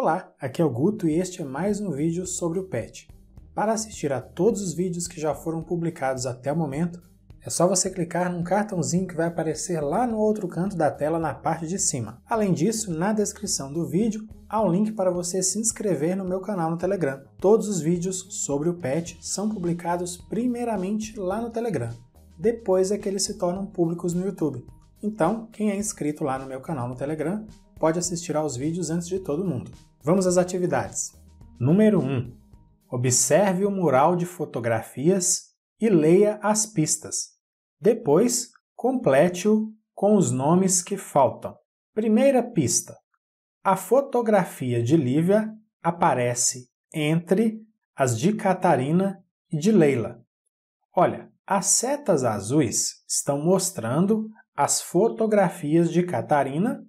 Olá, aqui é o Guto e este é mais um vídeo sobre o PET. Para assistir a todos os vídeos que já foram publicados até o momento, é só você clicar num cartãozinho que vai aparecer lá no outro canto da tela na parte de cima. Além disso, na descrição do vídeo há um link para você se inscrever no meu canal no Telegram. Todos os vídeos sobre o PET são publicados primeiramente lá no Telegram. Depois é que eles se tornam públicos no YouTube. Então, quem é inscrito lá no meu canal no Telegram pode assistir aos vídeos antes de todo mundo. Vamos às atividades. Número 1. Observe o mural de fotografias e leia as pistas. Depois, complete-o com os nomes que faltam. Primeira pista. A fotografia de Lívia aparece entre as de Catarina e de Leila. Olha, as setas azuis estão mostrando as fotografias de Catarina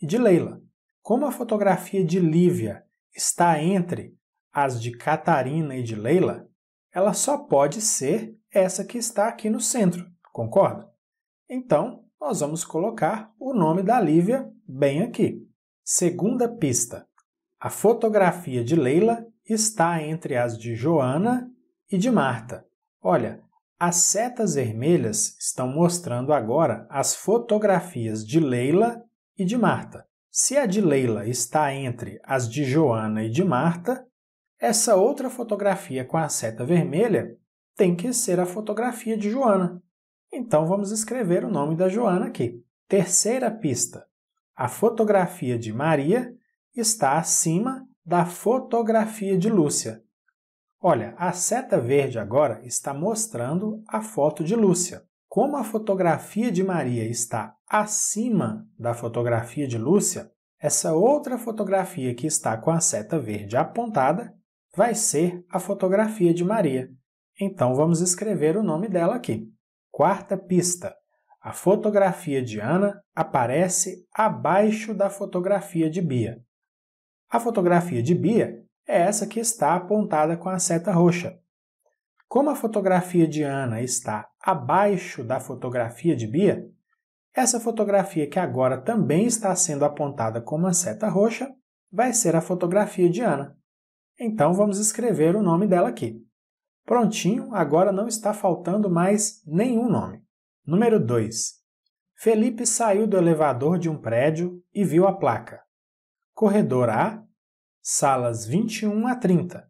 e de Leila. Como a fotografia de Lívia está entre as de Catarina e de Leila, ela só pode ser essa que está aqui no centro, concorda? Então, nós vamos colocar o nome da Lívia bem aqui. Segunda pista: a fotografia de Leila está entre as de Joana e de Marta. Olha, as setas vermelhas estão mostrando agora as fotografias de Leila e de Marta. Se a de Leila está entre as de Joana e de Marta, essa outra fotografia com a seta vermelha tem que ser a fotografia de Joana. Então vamos escrever o nome da Joana aqui. Terceira pista: a fotografia de Maria está acima da fotografia de Lúcia. Olha, a seta verde agora está mostrando a foto de Lúcia como a fotografia de Maria está acima da fotografia de Lúcia, essa outra fotografia que está com a seta verde apontada vai ser a fotografia de Maria. Então vamos escrever o nome dela aqui. Quarta pista. A fotografia de Ana aparece abaixo da fotografia de Bia. A fotografia de Bia é essa que está apontada com a seta roxa. Como a fotografia de Ana está abaixo da fotografia de Bia, essa fotografia que agora também está sendo apontada com uma seta roxa vai ser a fotografia de Ana. Então vamos escrever o nome dela aqui. Prontinho, agora não está faltando mais nenhum nome. Número 2. Felipe saiu do elevador de um prédio e viu a placa. Corredor A, salas 21 a 30.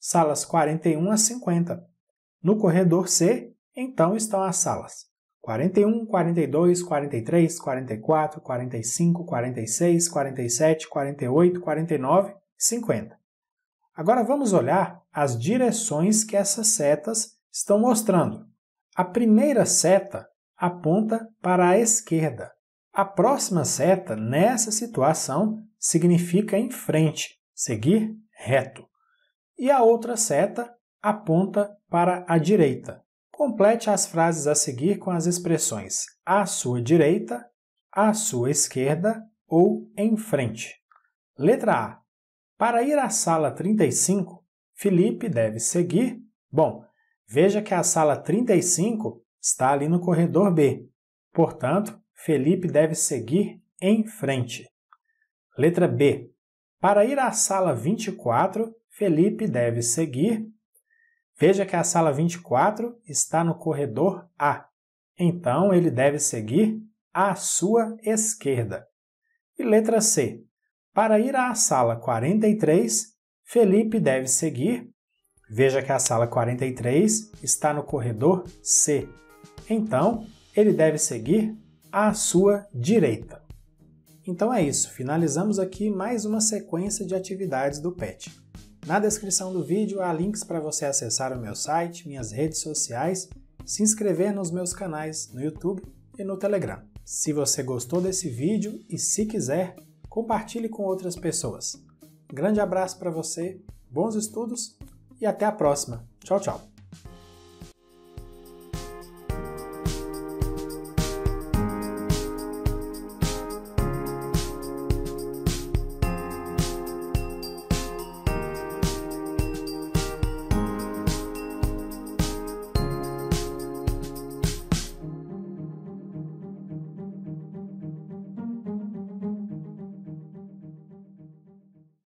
salas 41 a 50. No corredor C, então estão as salas 41, 42, 43, 44, 45, 46, 47, 48, 49, 50. Agora vamos olhar as direções que essas setas estão mostrando. A primeira seta aponta para a esquerda. A próxima seta, nessa situação, significa em frente, seguir reto e a outra seta aponta para a direita. Complete as frases a seguir com as expressões à sua direita, à sua esquerda ou em frente. Letra A. Para ir à sala 35, Felipe deve seguir. Bom, veja que a sala 35 está ali no corredor B. Portanto, Felipe deve seguir em frente. Letra B. Para ir à sala 24, Felipe deve seguir. Veja que a sala 24 está no corredor A. Então, ele deve seguir à sua esquerda. E letra C. Para ir à sala 43, Felipe deve seguir. Veja que a sala 43 está no corredor C. Então, ele deve seguir à sua direita. Então é isso, finalizamos aqui mais uma sequência de atividades do PET. Na descrição do vídeo há links para você acessar o meu site, minhas redes sociais, se inscrever nos meus canais no YouTube e no Telegram. Se você gostou desse vídeo e se quiser, compartilhe com outras pessoas. Grande abraço para você, bons estudos e até a próxima. Tchau, tchau.